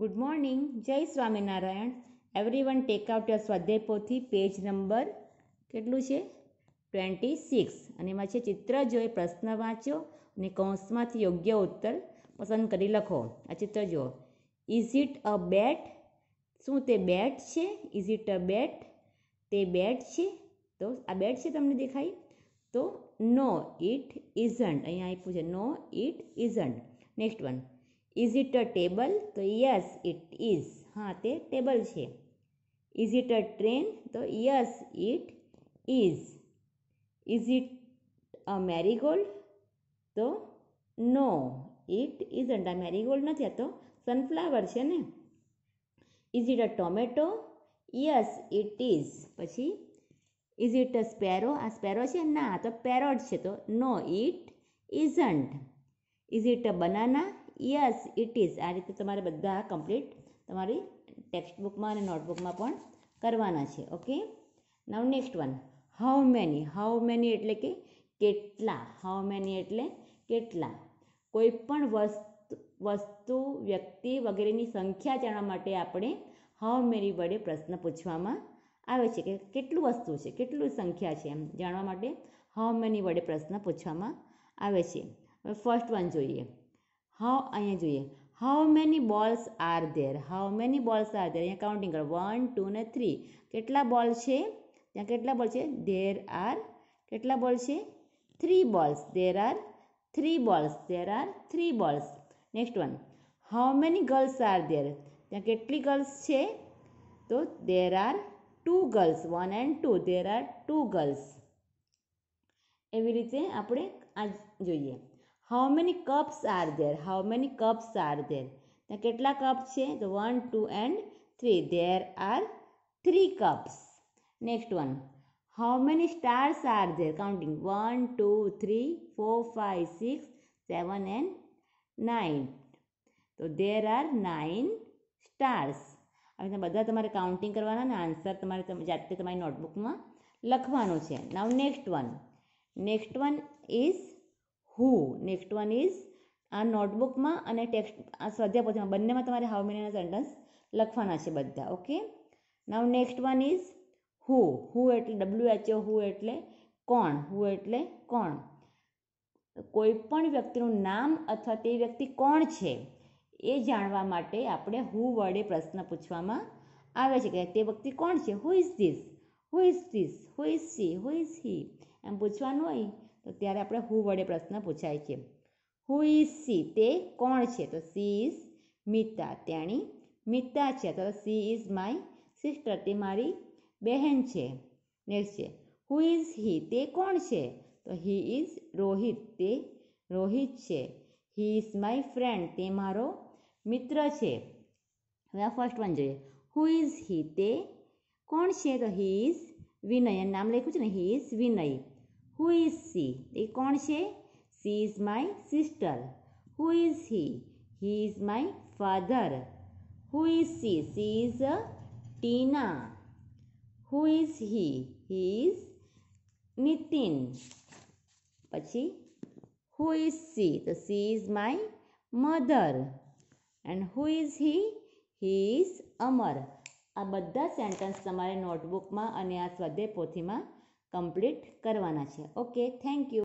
good morning Jai Swaminarayan everyone take out your સ્વાધ્યાય પોથી page number કેટલું છે ટ્વેન્ટી સિક્સ અને એમાં છે ચિત્ર જોઈ પ્રશ્ન વાંચો અને કૌંસમાંથી યોગ્ય ઉત્તર પસંદ કરી લખો આ ચિત્ર જુઓ ઇઝ ઇટ અ બેટ શું તે બેટ છે ઇઝ ઇટ અ બેટ તે બેટ છે તો આ બેટ છે તમને દેખાય તો નો ઇટ ઇઝન્ટ અહીંયા આપ્યું છે no it isn't next one is it a table તો યસ ઇટ ઇઝ હા તે ટેબલ છે ઇઝ ઇટ અ ટ્રેન તો yes it is is it a marigold તો નો ઇટ ઇઝ અન્ટ આ મેરીગોલ્ડ નથી આ તો સનફ્લાવર છે ને is it a tomato yes it is પછી ઇઝ ઇટ અ સ્પેરો આ સ્પેરો છે ના તો પેરોટ છે તો no it isn't is it a banana yes it is આ રીતે તમારે બધા કમ્પ્લીટ તમારી ટેક્સ્ટ બુકમાં અને નોટબુકમાં પણ કરવાના છે okay now next one how many how many એટલે કે કેટલા હાઉ મેની એટલે કેટલા કોઈ પણ વસ્તુ વસ્તુ વ્યક્તિ વગેરેની સંખ્યા જાણવા માટે આપણે હાઉ મેની વડે પ્રશ્ન પૂછવામાં આવે છે કે કેટલું વસ્તુ છે કેટલું સંખ્યા છે એમ જાણવા માટે હાઉ મેની વડે પ્રશ્ન પૂછવામાં આવે છે હવે ફર્સ્ટ વન જોઈએ હા અહીયા જોઈએ how many balls are there how many balls are there અહી કાઉન્ટિંગ કરો 1 2 ને 3 કેટલા બોલ છે ત્યાં કેટલા બોલ છે ધેર આર કેટલા બોલ છે 3 balls there are 3 balls there are 3 balls next one how many girls are there ત્યાં કેટલી ગર્લ્સ છે તો there are 2 girls 1 and 2 there are 2 girls એવી રીતે આપણે આજ જોઈએ how many cups are there how many cups are there ત્યાં કેટલા કપ છે તો one two and three there are three cups next one how many stars are there counting one two three four five six seven and nine તો there are nine stars હવે બધા તમારે counting કરવાના અને answer તમારે જાતે તમારી નોટબુકમાં લખવાનો છે now next one next one is who next one is આ નોટબુકમાં અને ટેક્સ્ટ આ સ્વાધ્યાયપોથીમાં બંનેમાં તમારે હાઉ મેનીના સેન્ટન્સ લખવાના છે બધા okay now next one is who who એટલે ડબલ્યુ એચ ઓ હુ એટલે કોણ હુ એટલે કોણ કોઈ પણ વ્યક્તિનું નામ અથવા તે વ્યક્તિ કોણ છે એ જાણવા માટે આપણે હુ વડે પ્રશ્ન પૂછવામાં આવે છે કે તે વ્યક્તિ કોણ છે who is this who is this who is she who is he એમ પૂછવાનું હોય તો ત્યારે આપણે હુ વડે પ્રશ્ન પૂછાય છે હુ ઇઝ સી તે કોણ છે તો સી ઇઝ મિતા તેણી મિતા છે તો સી ઇઝ માય સિસ્ટર તે મારી બહેન છે નેક્સ્ટ છે હુ ઇઝ હી તે કોણ છે તો હી ઇઝ રોહિત તે રોહિત છે હી ઇઝ માય ફ્રેન્ડ તે મારો મિત્ર છે હવે આ ફર્સ્ટ વન જોઈએ હુ ઇઝ હી તે કોણ છે તો હી ઇઝ વિનય નામ લખ્યું છે ને he is Vinay who is she એ કોણ છે she is my sister who is he he is my father who is she she is Tina who is he he is Nitin પછી હુ ઇઝ સી તો she is my mother and who is he he is Amar આ બધા sentence તમારે નોટબુકમાં અને આ સ્વાધ્યાય પોથીમાં complete કરવાના છે ઓકે થેન્ક યુ